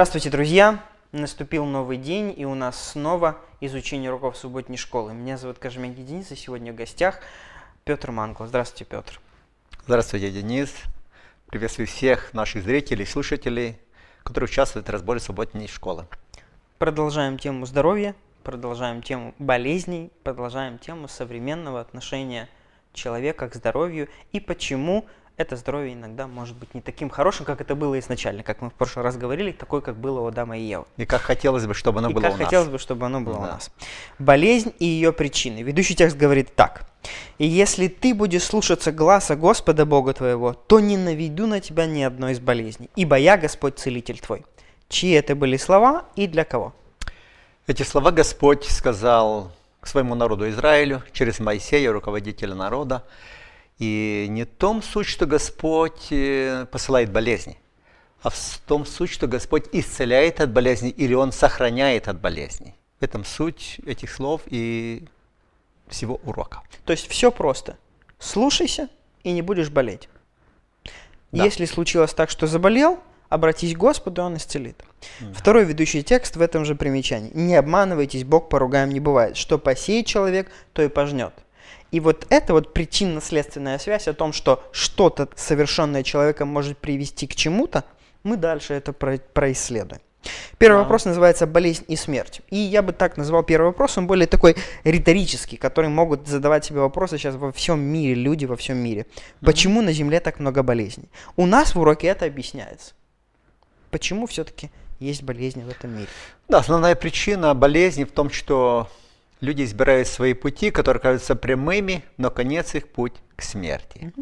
Здравствуйте, друзья! Наступил новый день, и у нас снова изучение уроков субботней школы. Меня зовут Кожемякин Денис, и сегодня в гостях Петр Манкл. Здравствуйте, Петр. Здравствуйте, Денис. Приветствую всех наших зрителей, слушателей, которые участвуют в разборе субботней школы. Продолжаем тему здоровья, продолжаем тему болезней, продолжаем тему современного отношения человека к здоровью и почему – это здоровье иногда может быть не таким хорошим, как это было изначально, как мы в прошлый раз говорили, такой, как было у Адама и Евы. И как хотелось бы, чтобы оно и было у нас. И как хотелось бы, чтобы оно было да. у нас. Болезнь и ее причины. Ведущий текст говорит так. «И если ты будешь слушаться гласа Господа Бога твоего, то не наведу на тебя ни одной из болезней, ибо я Господь Целитель твой». Чьи это были слова и для кого? Эти слова Господь сказал к своему народу Израилю через Моисея, руководителя народа. И не в том суть, что Господь э, посылает болезни, а в том суть, что Господь исцеляет от болезней или Он сохраняет от болезней. В этом суть этих слов и всего урока. То есть все просто. Слушайся и не будешь болеть. Да. Если случилось так, что заболел, обратись к Господу, Он исцелит. Да. Второй ведущий текст в этом же примечании. Не обманывайтесь, Бог поругаем не бывает. Что посеет человек, то и пожнет. И вот эта вот причинно-следственная связь о том, что что-то совершенное человеком может привести к чему-то, мы дальше это про происследуем. Первый да. вопрос называется «Болезнь и смерть». И я бы так назвал первый вопрос, он более такой риторический, который могут задавать себе вопросы сейчас во всем мире, люди во всем мире. Почему mm-hmm. на Земле так много болезней? У нас в уроке это объясняется. Почему все-таки есть болезни в этом мире? Да, основная причина болезни в том, что люди избирают свои пути, которые кажутся прямыми, но конец их путь к смерти.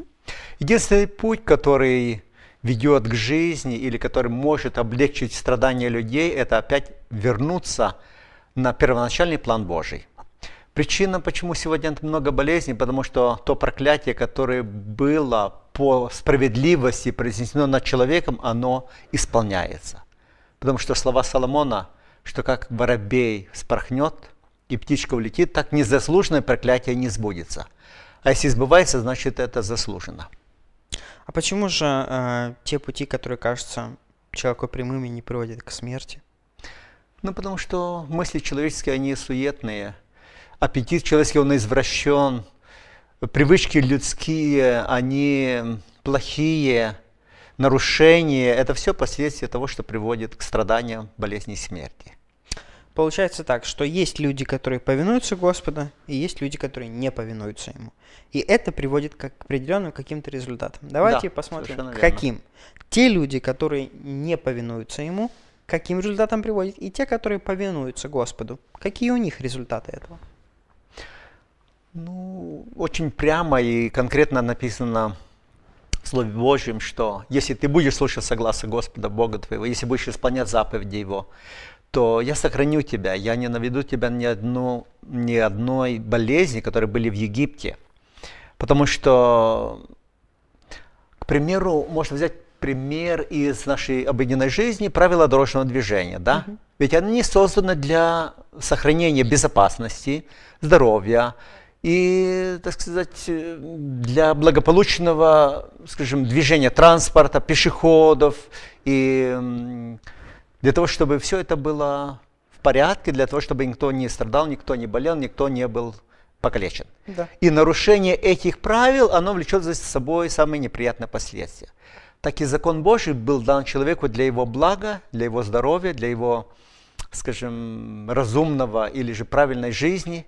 Единственный путь, который ведет к жизни или который может облегчить страдания людей, это опять вернуться на первоначальный план Божий. Причина, почему сегодня много болезней, потому что то проклятие, которое было по справедливости произнесено над человеком, оно исполняется. Потому что слова Соломона, что как воробей спорхнет – и птичка улетит, так незаслуженное проклятие не сбудется. А если сбывается, значит это заслужено. А почему же э, те пути, которые кажутся человеку прямыми, не приводят к смерти? Ну, потому что мысли человеческие, они суетные. Аппетит человеческий, он извращен. Привычки людские, они плохие. Нарушения – это все последствия того, что приводит к страданиям, болезни и смерти. Получается так, что есть люди, которые повинуются Господу, и есть люди, которые не повинуются Ему. И это приводит к определенным каким-то результатам. Давайте да, посмотрим, каким. Те люди, которые не повинуются Ему, каким результатам приводит, и те, которые повинуются Господу, какие у них результаты этого? Ну, очень прямо и конкретно написано в Слове Божьем, что если ты будешь слушаться согласно Господа Бога твоего, если будешь исполнять заповеди Его, то я сохраню тебя, я не наведу тебя ни, одну, ни одной болезни, которые были в Египте. Потому что, к примеру, можно взять пример из нашей обыденной жизни, правила дорожного движения, да? Угу. Ведь они созданы для сохранения безопасности, здоровья и, так сказать, для благополучного, скажем, движения транспорта, пешеходов и для того, чтобы все это было в порядке, для того, чтобы никто не страдал, никто не болел, никто не был покалечен. Да. И нарушение этих правил, оно влечет за собой самые неприятные последствия. Так и закон Божий был дан человеку для его блага, для его здоровья, для его, скажем, разумного или же правильной жизни.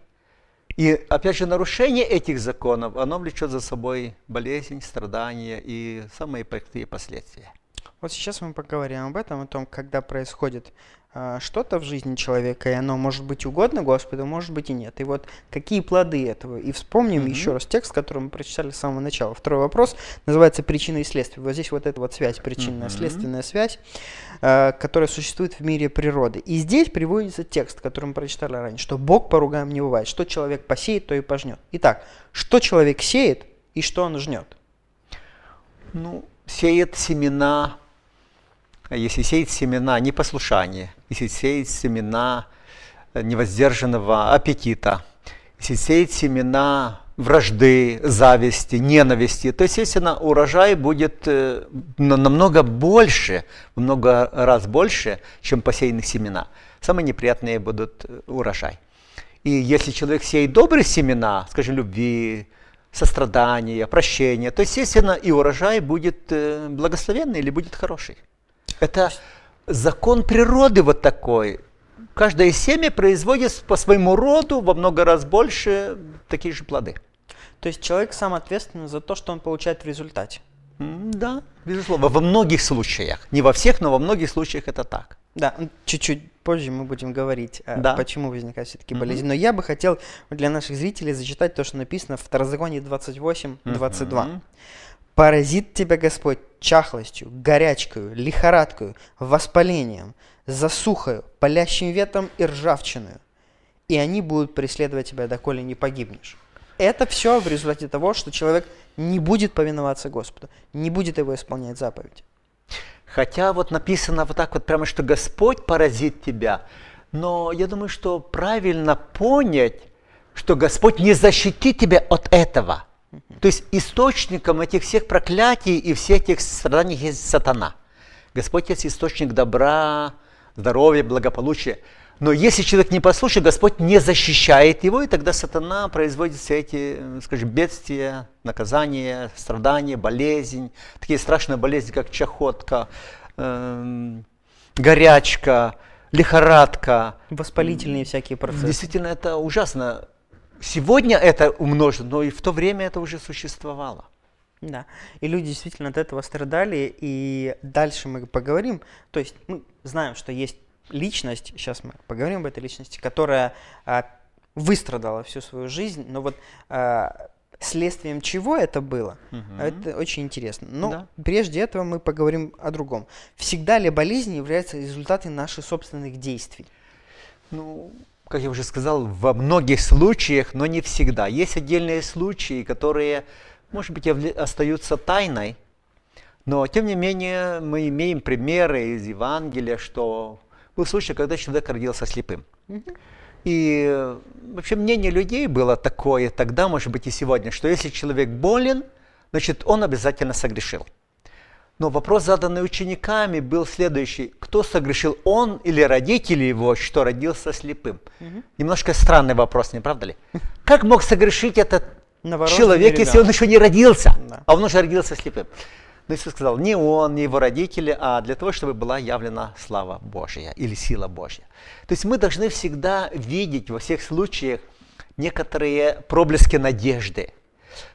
И опять же, нарушение этих законов, оно влечет за собой болезнь, страдания и самые простые последствия. Вот сейчас мы поговорим об этом, о том, когда происходит э, что-то в жизни человека, и оно может быть угодно Господу, может быть и нет. И вот какие плоды этого. И вспомним mm-hmm. еще раз текст, который мы прочитали с самого начала. Второй вопрос называется причина и следствия». Вот здесь вот эта вот связь, причинно-следственная mm-hmm. связь, э, которая существует в мире природы. И здесь приводится текст, который мы прочитали раньше, что «Бог по ругам не бывает, что человек посеет, то и пожнет». Итак, что человек сеет и что он жнет? Ну, сеет семена если сеять семена непослушания, если сеять семена э, невоздержанного аппетита, если сеять семена вражды, зависти, ненависти, то, естественно, урожай будет э, намного больше, много раз больше, чем посеянных семена. Самые неприятные будут э, урожай. И если человек сеет добрые семена, скажем, любви, сострадания, прощения, то, естественно, и урожай будет благословенный или будет хороший. Это закон природы вот такой. Каждое семя производит по своему роду во много раз больше такие же плоды. То есть человек сам ответственен за то, что он получает в результате. Да, безусловно. Во многих случаях. Не во всех, но во многих случаях это так. Да, чуть-чуть позже мы будем говорить, э, да. почему возникает все-таки болезнь. Mm-hmm. Но я бы хотел для наших зрителей зачитать то, что написано в Второзаконии 28-22. Mm-hmm. Поразит тебя Господь чахлостью, горячкою, лихорадкою, воспалением, засухою, палящим ветром и ржавчиною. И они будут преследовать тебя, доколе не погибнешь. Это все в результате того, что человек не будет повиноваться Господу, не будет его исполнять заповедь. Хотя вот написано вот так вот прямо, что Господь поразит тебя. Но я думаю, что правильно понять, что Господь не защитит тебя от этого – то есть источником этих всех проклятий и всех этих страданий есть сатана. Господь есть источник добра, здоровья, благополучия. Но если человек не послушает, Господь не защищает его, и тогда сатана производит все эти, скажем, бедствия, наказания, страдания, болезнь, такие страшные болезни, как чахотка, эм, горячка, лихорадка. Воспалительные всякие процессы. Действительно, это ужасно сегодня это умножено, но и в то время это уже существовало. Да, и люди действительно от этого страдали, и дальше мы поговорим, то есть мы знаем, что есть личность, сейчас мы поговорим об этой личности, которая а, выстрадала всю свою жизнь, но вот а, следствием чего это было, угу. это очень интересно. Но да. прежде этого мы поговорим о другом. Всегда ли болезнь является результатом наших собственных действий? Ну, как я уже сказал, во многих случаях, но не всегда. Есть отдельные случаи, которые, может быть, остаются тайной, но, тем не менее, мы имеем примеры из Евангелия, что был случай, когда человек родился слепым. Mm-hmm. И вообще мнение людей было такое тогда, может быть, и сегодня, что если человек болен, значит, он обязательно согрешил. Но вопрос, заданный учениками, был следующий. Кто согрешил, он или родители его, что родился слепым? Угу. Немножко странный вопрос, не правда ли? Как мог согрешить этот человек, если он еще не родился, да. а он уже родился слепым? Но Иисус сказал, не он, не его родители, а для того, чтобы была явлена слава Божья или сила Божья. То есть мы должны всегда видеть во всех случаях некоторые проблески надежды –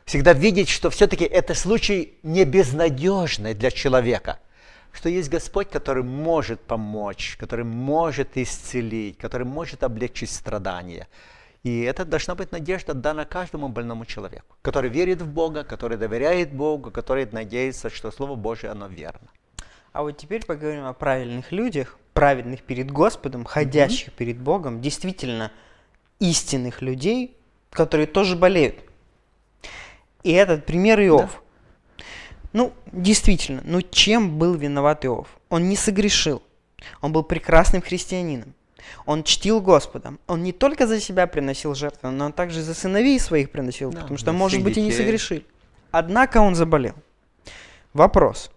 всегда видеть, что все-таки это случай не безнадежный для человека, что есть Господь, который может помочь, который может исцелить, который может облегчить страдания. И это должна быть надежда дана каждому больному человеку, который верит в Бога, который доверяет Богу, который надеется, что Слово Божие, оно верно. А вот теперь поговорим о правильных людях, праведных перед Господом, ходящих mm-hmm. перед Богом, действительно истинных людей, которые тоже болеют, и этот пример Иов. Да. Ну, действительно, ну чем был виноват Иов? Он не согрешил. Он был прекрасным христианином. Он чтил Господа. Он не только за себя приносил жертвы, но он также за сыновей своих приносил, да, потому что, может быть, детей. и не согрешил. Однако он заболел. Вопрос.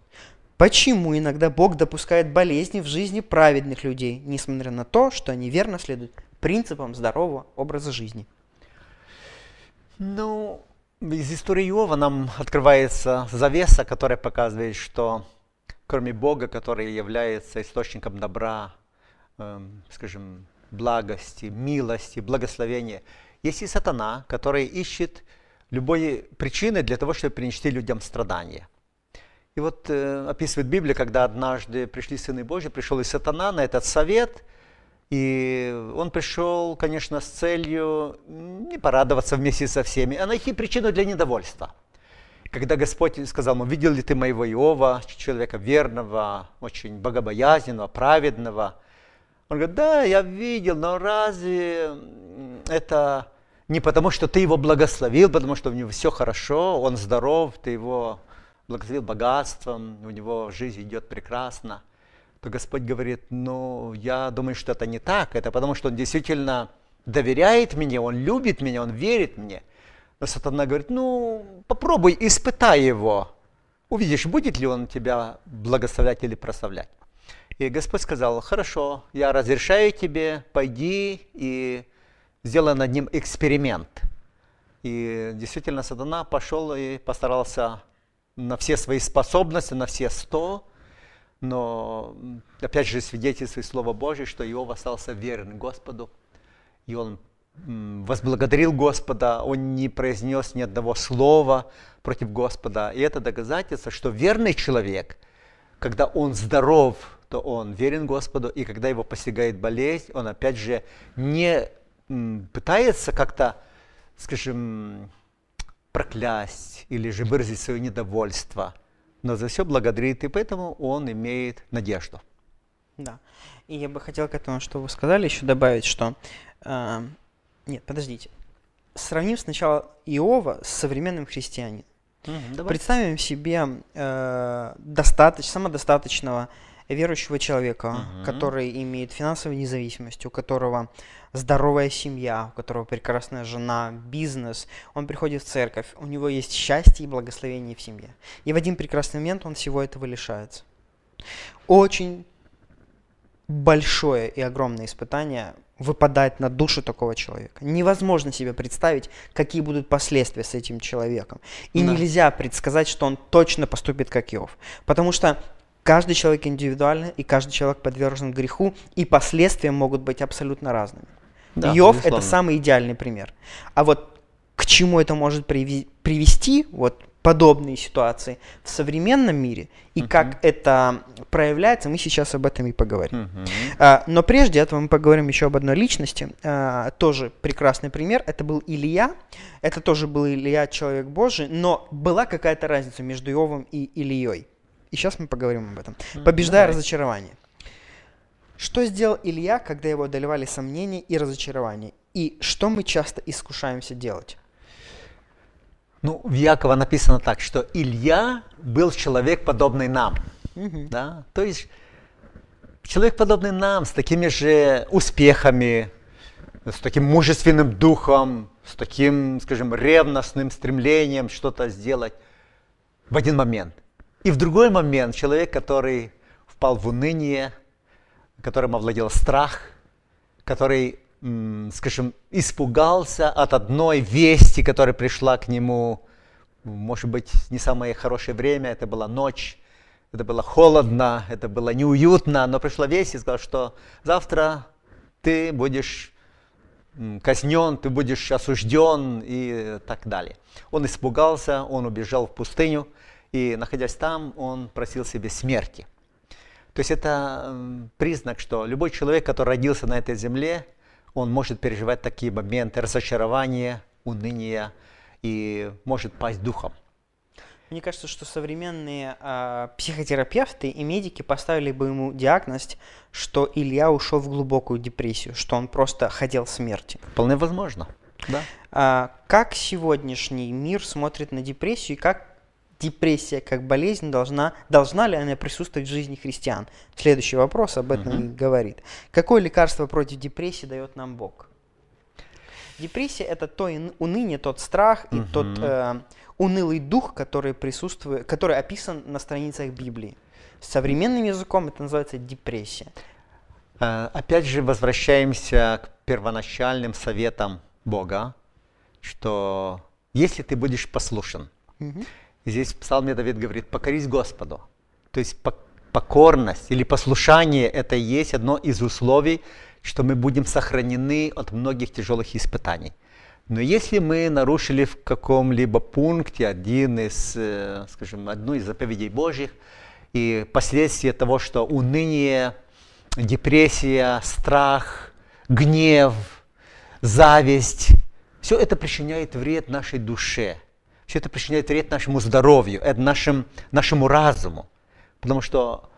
Почему иногда Бог допускает болезни в жизни праведных людей, несмотря на то, что они верно следуют принципам здорового образа жизни? Ну, из истории Иова нам открывается завеса, которая показывает, что кроме Бога, который является источником добра, эм, скажем, благости, милости, благословения, есть и сатана, который ищет любой причины для того, чтобы принести людям страдания. И вот э, описывает Библия, когда однажды пришли сыны Божьи, пришел и сатана на этот совет – и он пришел, конечно, с целью не порадоваться вместе со всеми, а найти причину для недовольства. Когда Господь сказал ему, видел ли ты моего Иова, человека верного, очень богобоязненного, праведного, он говорит, да, я видел, но разве это не потому, что ты его благословил, потому что у него все хорошо, он здоров, ты его благословил богатством, у него жизнь идет прекрасно то Господь говорит, ну, я думаю, что это не так, это потому, что он действительно доверяет мне, он любит меня, он верит мне. Но сатана говорит, ну, попробуй, испытай его, увидишь, будет ли он тебя благословлять или прославлять. И Господь сказал, хорошо, я разрешаю тебе, пойди и сделай над ним эксперимент. И действительно сатана пошел и постарался на все свои способности, на все сто но, опять же, свидетельствует Слово Божье, что Иов остался верен Господу, и он возблагодарил Господа, он не произнес ни одного слова против Господа. И это доказательство, что верный человек, когда он здоров, то он верен Господу, и когда его постигает болезнь, он опять же не пытается как-то, скажем, проклясть или же выразить свое недовольство – но за все благодарит, и поэтому он имеет надежду. Да. И я бы хотел к этому, что вы сказали, еще добавить, что... Э, нет, подождите. Сравним сначала Иова с современным христианином. Угу, Представим себе э, достаточ, самодостаточного верующего человека, угу. который имеет финансовую независимость, у которого здоровая семья, у которого прекрасная жена, бизнес, он приходит в церковь, у него есть счастье и благословение в семье. И в один прекрасный момент он всего этого лишается. Очень большое и огромное испытание выпадает на душу такого человека. Невозможно себе представить, какие будут последствия с этим человеком. И да. нельзя предсказать, что он точно поступит как Иов. Потому что Каждый человек индивидуально, и каждый человек подвержен греху, и последствия могут быть абсолютно разными. Да, Йов – это самый идеальный пример. А вот к чему это может привести, вот подобные ситуации в современном мире и uh как это проявляется, мы сейчас об этом и поговорим. uh А, но прежде этого мы поговорим еще об одной личности, а, тоже прекрасный пример, это был Илья, это тоже был Илья, человек Божий, но была какая-то разница между Иовом и Ильей. И сейчас мы поговорим об этом. Побеждая Давай. разочарование. Что сделал Илья, когда его одолевали сомнения и разочарования? И что мы часто искушаемся делать? Ну, в Якова написано так, что Илья был человек, подобный нам. Угу. Да? То есть человек, подобный нам, с такими же успехами, с таким мужественным духом, с таким, скажем, ревностным стремлением что-то сделать в один момент – и в другой момент человек, который впал в уныние, которым овладел страх, который, скажем, испугался от одной вести, которая пришла к нему, может быть, не самое хорошее время, это была ночь, это было холодно, это было неуютно, но пришла весть и сказала, что завтра ты будешь казнен, ты будешь осужден и так далее. Он испугался, он убежал в пустыню – и находясь там, он просил себе смерти. То есть это признак, что любой человек, который родился на этой земле, он может переживать такие моменты разочарования, уныния и может пасть духом. Мне кажется, что современные э, психотерапевты и медики поставили бы ему диагноз, что Илья ушел в глубокую депрессию, что он просто хотел смерти. Вполне возможно. Да. А, как сегодняшний мир смотрит на депрессию и как депрессия как болезнь должна, должна ли она присутствовать в жизни христиан? Следующий вопрос об этом угу. говорит. Какое лекарство против депрессии дает нам Бог? Депрессия это то уныние, тот страх и угу. тот э, унылый дух, который присутствует, который описан на страницах Библии. Современным языком это называется депрессия. Э, опять же возвращаемся к первоначальным советам Бога, что если ты будешь послушен, угу здесь в псалме Давид говорит, покорись Господу. То есть покорность или послушание – это и есть одно из условий, что мы будем сохранены от многих тяжелых испытаний. Но если мы нарушили в каком-либо пункте один из, э, скажем, одну из заповедей Божьих, и последствия того, что уныние, депрессия, страх, гнев, зависть, все это причиняет вред нашей душе – все это причиняет вред нашему здоровью, это нашим, нашему разуму. Потому что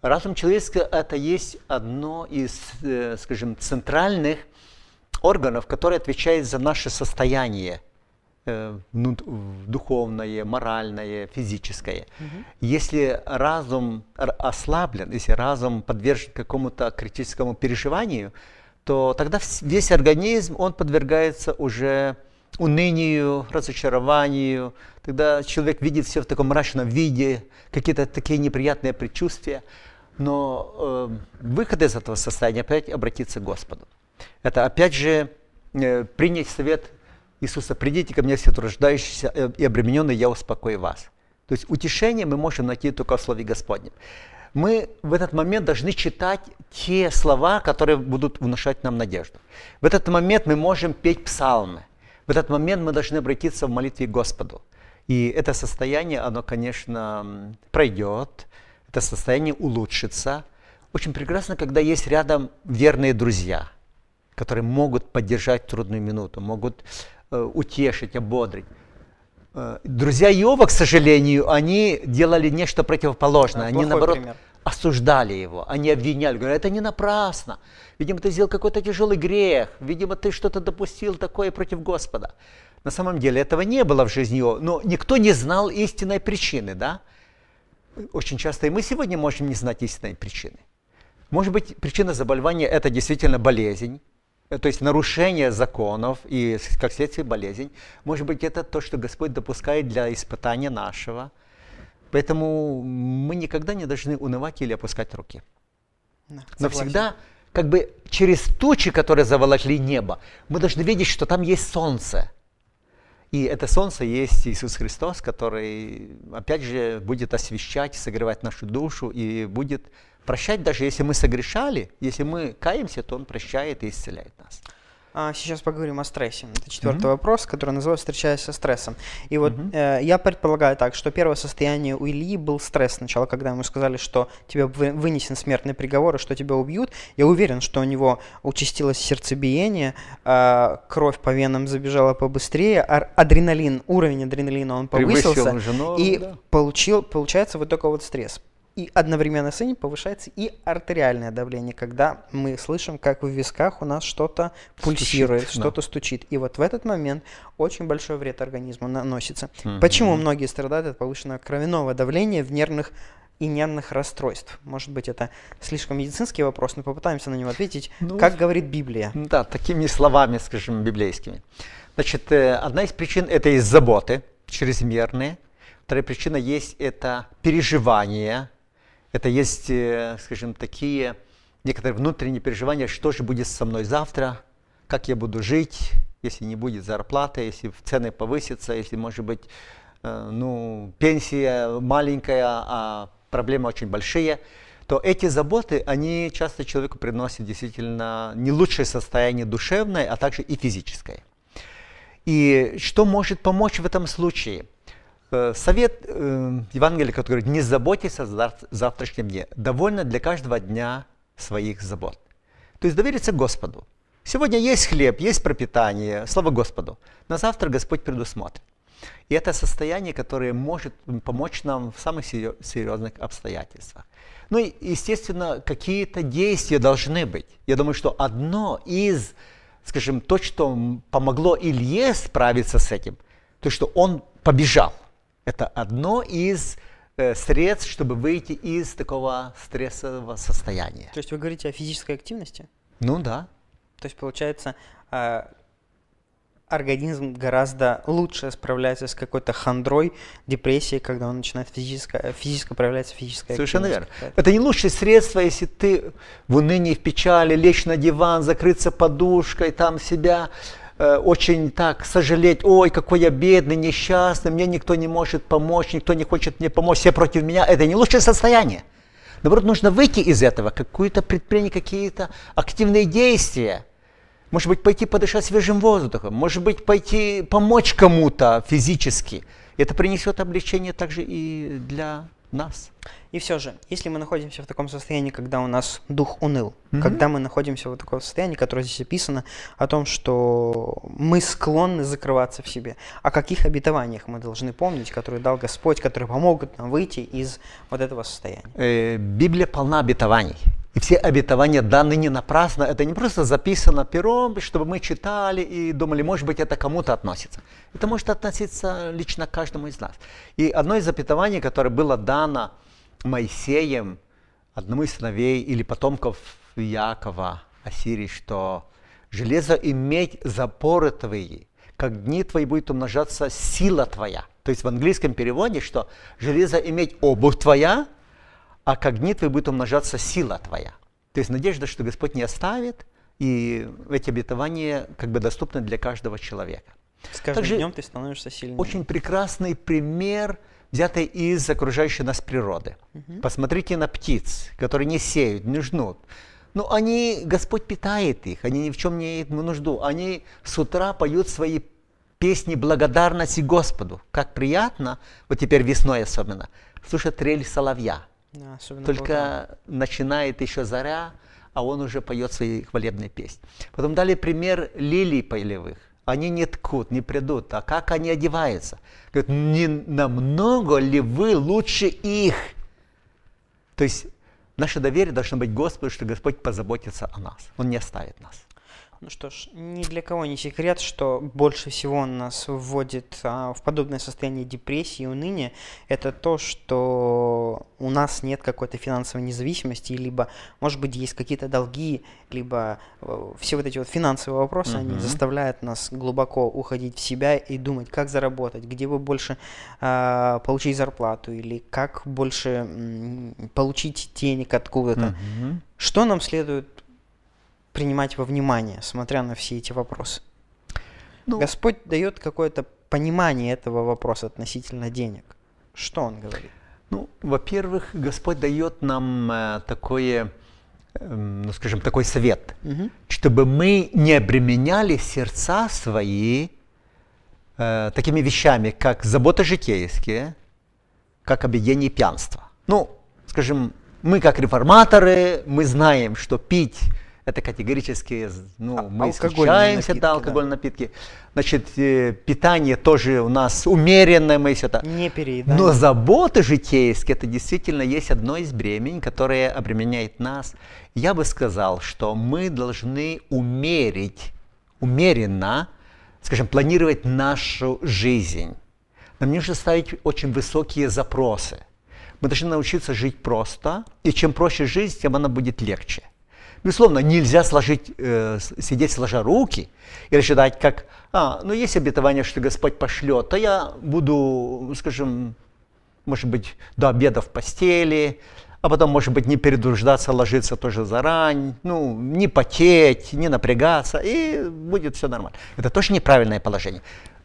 разум человеческий – это есть одно из, э, скажем, центральных органов, который отвечает за наше состояние э, духовное, моральное, физическое. Угу. Если разум ослаблен, если разум подвержен какому-то критическому переживанию, то тогда весь организм, он подвергается уже унынию, разочарованию, тогда человек видит все в таком мрачном виде, какие-то такие неприятные предчувствия. Но э, выход из этого состояния опять обратиться к Господу. Это опять же э, принять совет Иисуса, придите ко мне все труждающиеся э, и обремененные, я успокою вас. То есть утешение мы можем найти только в Слове Господнем. Мы в этот момент должны читать те слова, которые будут внушать нам надежду. В этот момент мы можем петь псалмы. В этот момент мы должны обратиться в молитве к Господу. И это состояние, оно, конечно, пройдет, это состояние улучшится. Очень прекрасно, когда есть рядом верные друзья, которые могут поддержать трудную минуту, могут э, утешить, ободрить. Э, друзья Иова, к сожалению, они делали нечто противоположное. Да, они, наоборот, пример. осуждали его, они обвиняли, говорят, это не напрасно. Видимо, ты сделал какой-то тяжелый грех. Видимо, ты что-то допустил такое против Господа. На самом деле этого не было в жизни его, но никто не знал истинной причины, да? Очень часто и мы сегодня можем не знать истинной причины. Может быть, причина заболевания – это действительно болезнь, э, то есть нарушение законов и, как следствие, болезнь. Может быть, это то, что Господь допускает для испытания нашего. Поэтому мы никогда не должны унывать или опускать руки. Да, Но всегда как бы через тучи, которые заволокли небо, мы должны видеть, что там есть солнце. И это солнце есть Иисус Христос, который, опять же, будет освещать, согревать нашу душу и будет прощать, даже если мы согрешали, если мы каемся, то Он прощает и исцеляет нас. А, сейчас поговорим о стрессе. Это четвертый mm-hmm. вопрос, который называется «Встречаясь со стрессом». И вот mm-hmm. э, я предполагаю так, что первое состояние у Ильи был стресс сначала, когда ему сказали, что тебе вынесен смертный приговор и что тебя убьют. Я уверен, что у него участилось сердцебиение, э, кровь по венам забежала побыстрее, а адреналин, уровень адреналина он повысился. Превысил он же и да. получил, получается вот такой вот стресс и одновременно с этим повышается и артериальное давление, когда мы слышим, как в висках у нас что-то пульсирует, да. что-то стучит. И вот в этот момент очень большой вред организму наносится. mm Почему многие страдают от повышенного кровяного давления в нервных и нервных расстройств. Может быть, это слишком медицинский вопрос, но попытаемся на него ответить, ну, как говорит Библия. Да, такими словами, скажем, библейскими. Значит, э, одна из причин – это из заботы чрезмерные. Вторая причина есть – это переживание. Это есть, э, скажем, такие некоторые внутренние переживания, что же будет со мной завтра, как я буду жить, если не будет зарплаты, если цены повысятся, если, может быть, э, ну, пенсия маленькая, а проблемы очень большие, то эти заботы, они часто человеку приносят действительно не лучшее состояние душевное, а также и физическое. И что может помочь в этом случае – Э, совет э, Евангелия, который говорит, не заботьтесь о завтрашнем дне. Довольно для каждого дня своих забот. То есть довериться Господу. Сегодня есть хлеб, есть пропитание, слава Господу. На завтра Господь предусмотрит. И это состояние, которое может помочь нам в самых серьезных обстоятельствах. Ну и, естественно, какие-то действия должны быть. Я думаю, что одно из, скажем, то, что помогло Илье справиться с этим, то, что он побежал – это одно из э, средств, чтобы выйти из такого стрессового состояния. То есть вы говорите о физической активности? Ну да. То есть получается, э, организм гораздо лучше справляется с какой-то хандрой, депрессией, когда он начинает физически, э, физически проявляться физическая Совершенно верно. Это не лучшее средство, если ты в унынии, в печали, лечь на диван, закрыться подушкой, там себя Э, очень так сожалеть, ой, какой я бедный, несчастный, мне никто не может помочь, никто не хочет мне помочь, все против меня, это не лучшее состояние. Наоборот, нужно выйти из этого, какую-то предпринять какие-то активные действия. Может быть, пойти подышать свежим воздухом, может быть, пойти помочь кому-то физически. Это принесет облегчение также и для нас. И все же, если мы находимся в таком состоянии, когда у нас дух уныл, mm-hmm. когда мы находимся в таком состоянии, которое здесь описано, о том, что мы склонны закрываться в себе, о каких обетованиях мы должны помнить, которые дал Господь, которые помогут нам выйти из вот этого состояния. Э, Библия полна обетований. И все обетования даны не напрасно, это не просто записано пером, чтобы мы читали и думали, может быть, это кому-то относится. Это может относиться лично к каждому из нас. И одно из обетований, которое было дано Моисеем, одному из сыновей или потомков Якова, Асирии, что железо и медь запоры твои, как дни твои будет умножаться сила твоя. То есть в английском переводе, что железо и медь обувь твоя, а как дни твои будет умножаться сила твоя. То есть надежда, что Господь не оставит, и эти обетования как бы доступны для каждого человека. С каждым Также днем ты становишься сильнее. Очень прекрасный пример – взятое из окружающей нас природы. Угу. Посмотрите на птиц, которые не сеют, не жнут. Но ну, они, Господь питает их, они ни в чем не имеют нужду. Они с утра поют свои песни благодарности Господу. Как приятно, вот теперь весной особенно, слушать трель соловья. Да, Только Бога. начинает еще заря, а он уже поет свои хвалебные песни. Потом дали пример лилий полевых они не ткут, не придут. А как они одеваются? Говорит, не намного ли вы лучше их? То есть наше доверие должно быть Господу, что Господь позаботится о нас. Он не оставит нас. Ну что ж, ни для кого не секрет, что больше всего нас вводит а, в подобное состояние депрессии и уныния, это то, что у нас нет какой-то финансовой независимости, либо, может быть, есть какие-то долги, либо э, все вот эти вот финансовые вопросы, mm-hmm. они заставляют нас глубоко уходить в себя и думать, как заработать, где бы больше э, получить зарплату, или как больше э, получить денег откуда-то. Mm-hmm. Что нам следует принимать во внимание, смотря на все эти вопросы. Ну, Господь дает какое-то понимание этого вопроса относительно денег. Что он говорит? Ну, во-первых, Господь дает нам э, такое, э, ну, скажем, такой совет, угу. чтобы мы не обременяли сердца свои э, такими вещами, как забота житейские, как объедение и пьянство. Ну, скажем, мы как реформаторы, мы знаем, что пить это категорически, ну, а, мы исключаемся, напитки, да, алкогольные да. напитки. Значит, э, питание тоже у нас умеренное, мы все это. Не переедаем. Но заботы житейские, это действительно есть одно из бремен, которое обременяет нас. Я бы сказал, что мы должны умерить, умеренно, скажем, планировать нашу жизнь. Нам не нужно ставить очень высокие запросы. Мы должны научиться жить просто, и чем проще жизнь, тем она будет легче. Безусловно, нельзя сложить, э, сидеть сложа руки и считать, как, а, ну есть обетование, что Господь пошлет, то а я буду, скажем, может быть, до обеда в постели, а потом, может быть, не передруждаться, ложиться тоже зарань, ну, не потеть, не напрягаться, и будет все нормально. Это тоже неправильное положение.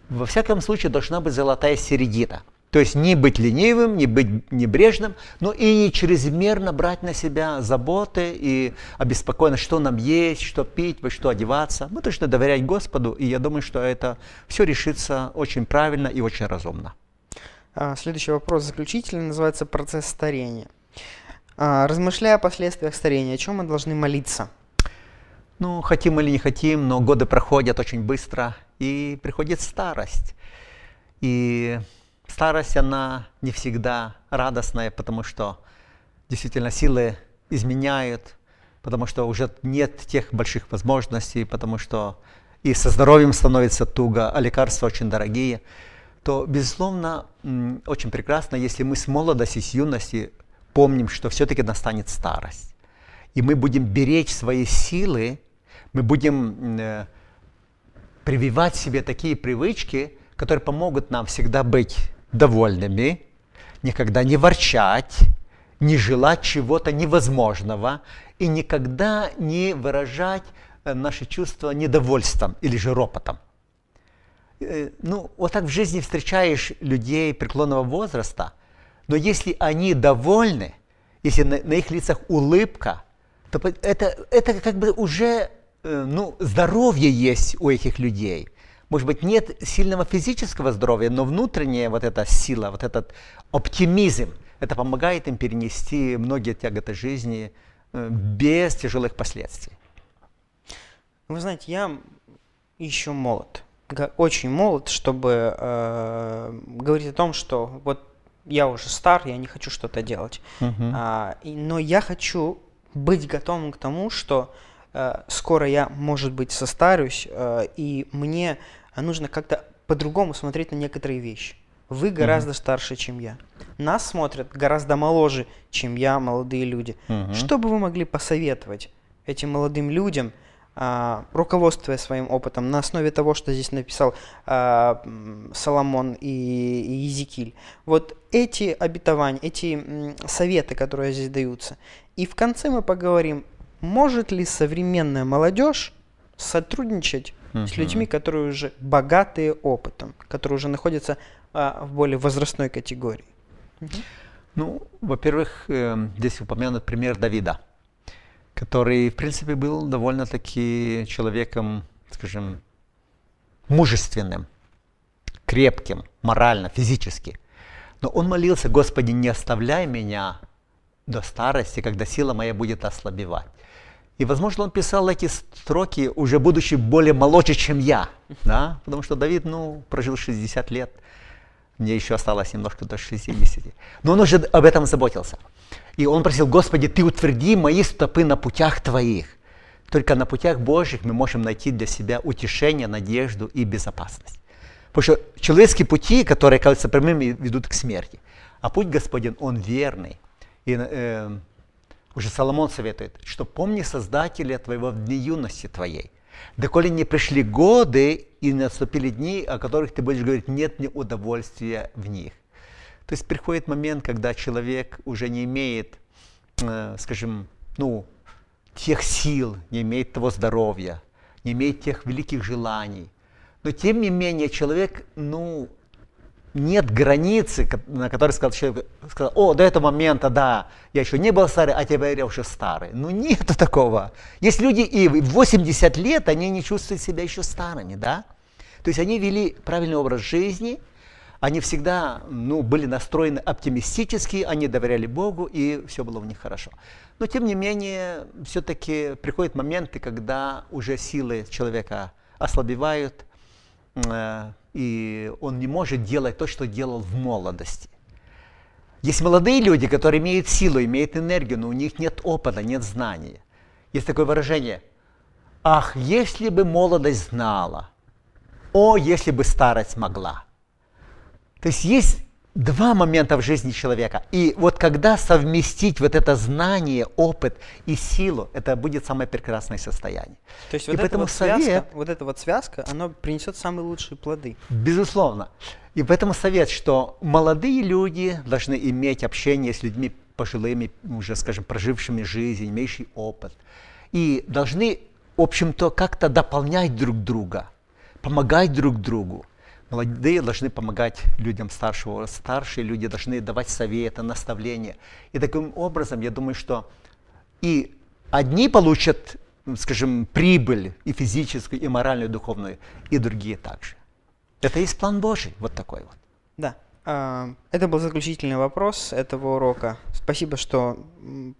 Во всяком случае, должна быть золотая середина – то есть не быть ленивым, не быть небрежным, но и не чрезмерно брать на себя заботы и обеспокоенность, что нам есть, что пить, во что одеваться. Мы должны доверять Господу, и я думаю, что это все решится очень правильно и очень разумно. А, следующий вопрос заключительный называется «Процесс старения». А, размышляя о последствиях старения, о чем мы должны молиться? Ну, хотим или не хотим, но годы проходят очень быстро, и приходит старость. И Старость, она не всегда радостная, потому что действительно силы изменяют, потому что уже нет тех больших возможностей, потому что и со здоровьем становится туго, а лекарства очень дорогие, то, безусловно, очень прекрасно, если мы с молодости, с юности помним, что все-таки настанет старость. И мы будем беречь свои силы, мы будем э, прививать себе такие привычки, которые помогут нам всегда быть довольными, никогда не ворчать, не желать чего-то невозможного и никогда не выражать э, наши чувства недовольством или же ропотом. Э, ну, вот так в жизни встречаешь людей преклонного возраста, но если они довольны, если на, на их лицах улыбка, то это, это как бы уже э, ну, здоровье есть у этих людей – может быть, нет сильного физического здоровья, но внутренняя вот эта сила, вот этот оптимизм, это помогает им перенести многие тяготы жизни э, без тяжелых последствий. Вы знаете, я еще молод, очень молод, чтобы э, говорить о том, что вот я уже стар, я не хочу что-то делать, uh а, и, но я хочу быть готовым к тому, что Э, скоро я, может быть, состарюсь, э, и мне нужно как-то по-другому смотреть на некоторые вещи. Вы гораздо mm-hmm. старше, чем я. Нас смотрят гораздо моложе, чем я, молодые люди. Mm-hmm. Что бы вы могли посоветовать этим молодым людям, э, руководствуя своим опытом на основе того, что здесь написал Соломон и, и Езекиль. Вот эти обетования, эти советы, которые здесь даются. И в конце мы поговорим может ли современная молодежь сотрудничать uh-huh. с людьми, которые уже богатые опытом, которые уже находятся а, в более возрастной категории? Uh-huh. Ну, во-первых, э, здесь упомянут пример Давида, который, в принципе, был довольно-таки человеком, скажем, мужественным, крепким, морально, физически. Но он молился, Господи, не оставляй меня до старости, когда сила моя будет ослабевать. И, возможно, он писал эти строки, уже будучи более моложе, чем я. Да? Потому что Давид, ну, прожил 60 лет. Мне еще осталось немножко до 60. Но он уже об этом заботился. И он просил, Господи, Ты утверди мои стопы на путях Твоих. Только на путях Божьих мы можем найти для себя утешение, надежду и безопасность. Потому что человеческие пути, которые кажутся прямыми, ведут к смерти. А путь Господень, он верный. И, э, уже Соломон советует, что помни Создателя твоего в дни юности твоей, доколе не пришли годы и наступили дни, о которых ты будешь говорить, нет ни удовольствия в них. То есть приходит момент, когда человек уже не имеет, э, скажем, ну, тех сил, не имеет того здоровья, не имеет тех великих желаний. Но тем не менее человек, ну, нет границы, на которой сказал человек, сказал, о, до этого момента, да, я еще не был старый, а теперь я уже старый. Ну нету такого. Есть люди и в 80 лет, они не чувствуют себя еще старыми, да? То есть они вели правильный образ жизни, они всегда ну, были настроены оптимистически, они доверяли Богу, и все было у них хорошо. Но тем не менее, все-таки приходят моменты, когда уже силы человека ослабевают, э, и он не может делать то, что делал в молодости. Есть молодые люди, которые имеют силу, имеют энергию, но у них нет опыта, нет знания. Есть такое выражение «Ах, если бы молодость знала! О, если бы старость могла!» То есть есть два момента в жизни человека. И вот когда совместить вот это знание, опыт и силу, это будет самое прекрасное состояние. То есть вот, и эта, вот, совет, связка, вот эта вот связка, она принесет самые лучшие плоды. Безусловно. И поэтому совет, что молодые люди должны иметь общение с людьми пожилыми, уже, скажем, прожившими жизнь, имеющий опыт. И должны, в общем-то, как-то дополнять друг друга, помогать друг другу. Молодые должны помогать людям старшего, старшие люди должны давать советы, наставления. И таким образом, я думаю, что и одни получат, скажем, прибыль и физическую, и моральную, и духовную, и другие также. Это есть план Божий, вот такой вот. Да. А, это был заключительный вопрос этого урока. Спасибо, что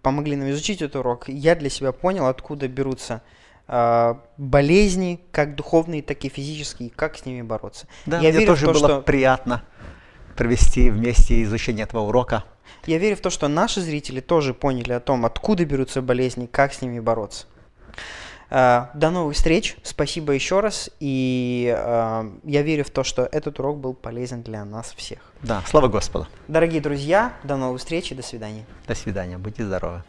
помогли нам изучить этот урок. Я для себя понял, откуда берутся а, болезни, как духовные, так и физические, как с ними бороться. Да, я мне верю тоже в то, было что... приятно провести вместе изучение этого урока. Я верю в то, что наши зрители тоже поняли о том, откуда берутся болезни, как с ними бороться. А, до новых встреч, спасибо еще раз, и а, я верю в то, что этот урок был полезен для нас всех. Да, слава Господу. Дорогие друзья, до новых встреч и до свидания. До свидания, будьте здоровы.